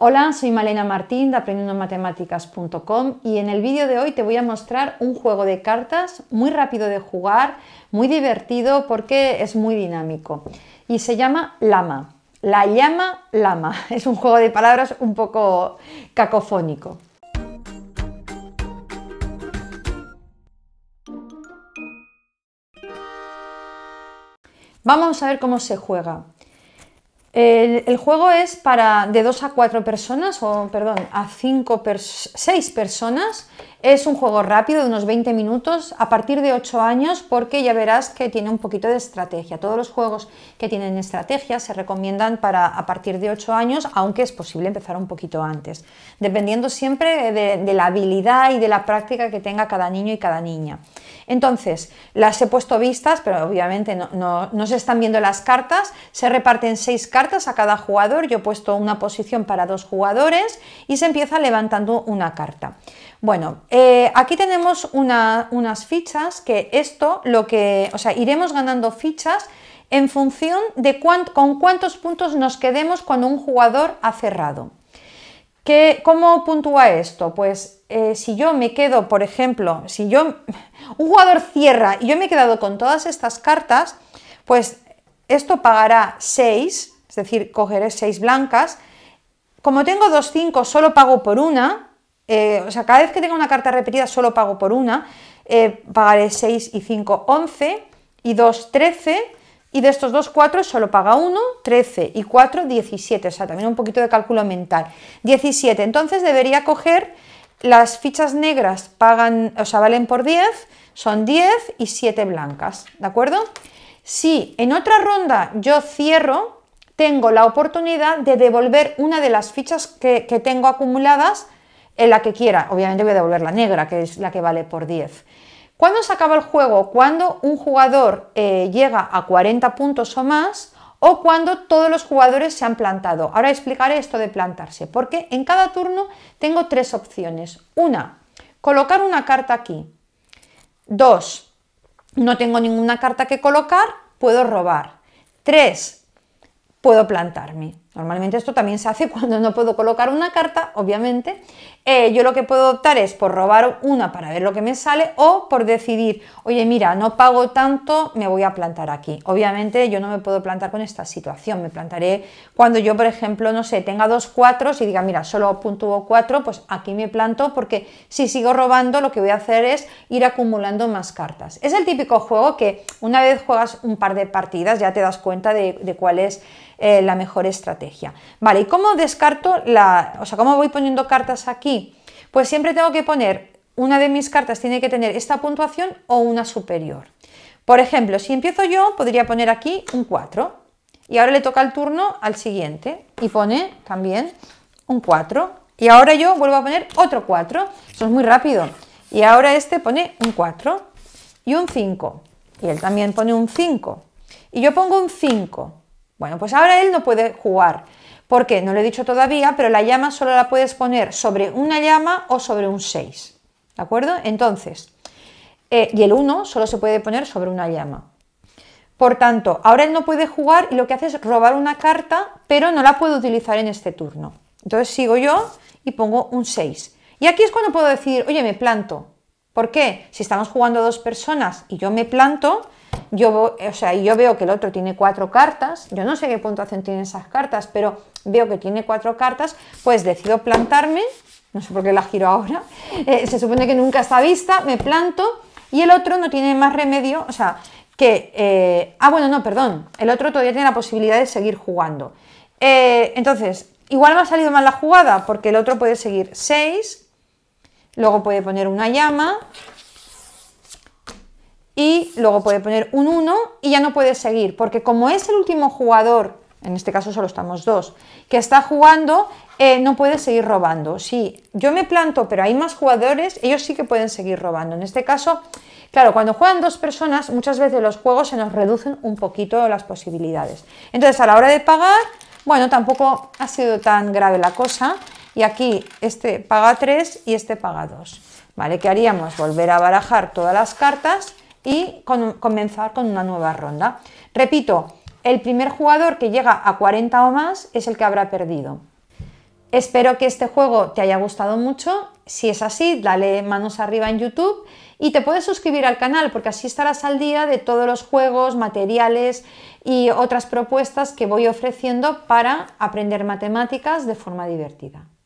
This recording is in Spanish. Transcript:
Hola, soy Malena Martín de aprendiendomatemáticas.com y en el vídeo de hoy te voy a mostrar un juego de cartas muy rápido de jugar, muy divertido porque es muy dinámico y se llama Lama. La llama Lama. Es un juego de palabras un poco cacofónico. Vamos a ver cómo se juega. El, juego es para de 2 a 4 personas, o perdón, a 5, 6 personas. Es un juego rápido, de unos 20 minutos, a partir de 8 años, porque ya verás que tiene un poquito de estrategia. Todos los juegos que tienen estrategia se recomiendan para a partir de 8 años, aunque es posible empezar un poquito antes, dependiendo siempre de la habilidad y de la práctica que tenga cada niño y cada niña. Entonces, las he puesto vistas, pero obviamente no, se están viendo las cartas. Se reparten seis cartas a cada jugador. Yo he puesto una posición para dos jugadores y se empieza levantando una carta. Bueno, eh, aquí tenemos unas fichas que esto, lo que, o sea, iremos ganando fichas en función de con cuántos puntos nos quedemos cuando un jugador ha cerrado. ¿Cómo puntúa esto? Pues eh, si yo me quedo, por ejemplo, si yo un jugador cierra y yo me he quedado con todas estas cartas, pues esto pagará 6, es decir, cogeré 6 blancas. Como tengo 2 5, solo pago por una, eh, o sea, cada vez que tenga una carta repetida solo pago por una, eh, pagaré 6 y 5, 11 y 2, 13 y de estos dos, 4 solo paga 1, 13 y 4, 17. O sea, también un poquito de cálculo mental. 17. Entonces debería coger las fichas negras, pagan, o sea, valen por 10, son 10 y 7 blancas. ¿De acuerdo? Si en otra ronda yo cierro, tengo la oportunidad de devolver una de las fichas que, que tengo acumuladas en la que quiera. Obviamente voy a devolver la negra, que es la que vale por 10. ¿Cuándo se acaba el juego? Cuando un jugador eh, llega a 40 puntos o más o cuando todos los jugadores se han plantado. Ahora explicaré esto de plantarse, porque en cada turno tengo tres opciones. Una, colocar una carta aquí. Dos, no tengo ninguna carta que colocar, puedo robar. Tres, puedo plantarme. Normalmente esto también se hace cuando no puedo colocar una carta, obviamente. Eh, yo lo que puedo optar es por robar una para ver lo que me sale o por decidir, oye, mira, no pago tanto, me voy a plantar aquí. Obviamente yo no me puedo plantar con esta situación, me plantaré cuando yo, por ejemplo, no sé, tenga dos cuatro y diga, mira, solo puntúo cuatro, pues aquí me planto porque si sigo robando lo que voy a hacer es ir acumulando más cartas. Es el típico juego que una vez juegas un par de partidas ya te das cuenta de, cuál es eh, la mejor estrategia. Vale, ¿y cómo descarto la, o sea, cómo voy poniendo cartas aquí? Pues siempre tengo que poner, una de mis cartas tiene que tener esta puntuación o una superior. Por ejemplo, si empiezo yo, podría poner aquí un 4. Y ahora le toca el turno al siguiente y pone también un 4. Y ahora yo vuelvo a poner otro 4. Eso es muy rápido. Y ahora este pone un 4 y un 5. Y él también pone un 5. Y yo pongo un 5. Bueno, pues ahora él no puede jugar. ¿Por qué? No lo he dicho todavía, pero la llama solo la puedes poner sobre una llama o sobre un 6. ¿De acuerdo? Entonces, eh, y el 1 solo se puede poner sobre una llama. Por tanto, ahora él no puede jugar y lo que hace es robar una carta, pero no la puedo utilizar en este turno. Entonces sigo yo y pongo un 6. Y aquí es cuando puedo decir, oye, me planto. ¿Por qué? Si estamos jugando dos personas y yo me planto, yo, o sea, yo veo que el otro tiene cuatro cartas, yo no sé qué puntuación tiene esas cartas, pero veo que tiene cuatro cartas, pues decido plantarme, no sé por qué la giro ahora, eh, se supone que nunca está vista, me planto y el otro no tiene más remedio, o sea, que, eh, ah, bueno, no, perdón, el otro todavía tiene la posibilidad de seguir jugando. Eh, entonces, igual me ha salido mal la jugada, porque el otro puede seguir 6, luego puede poner una llama, y luego puede poner un 1 y ya no puede seguir, porque como es el último jugador, en este caso solo estamos dos, que está jugando, eh, no puede seguir robando. Si yo me planto, pero hay más jugadores, ellos sí que pueden seguir robando. En este caso, claro, cuando juegan dos personas, muchas veces los juegos se nos reducen un poquito las posibilidades. Entonces, a la hora de pagar, bueno, tampoco ha sido tan grave la cosa. Y aquí este paga 3 y este paga 2. ¿Vale? ¿Qué haríamos? Volver a barajar todas las cartas y comenzar con una nueva ronda. Repito, el primer jugador que llega a 40 o más es el que habrá perdido. Espero que este juego te haya gustado mucho. Si es así, dale manos arriba en YouTube y te puedes suscribir al canal porque así estarás al día de todos los juegos, materiales y otras propuestas que voy ofreciendo para aprender matemáticas de forma divertida.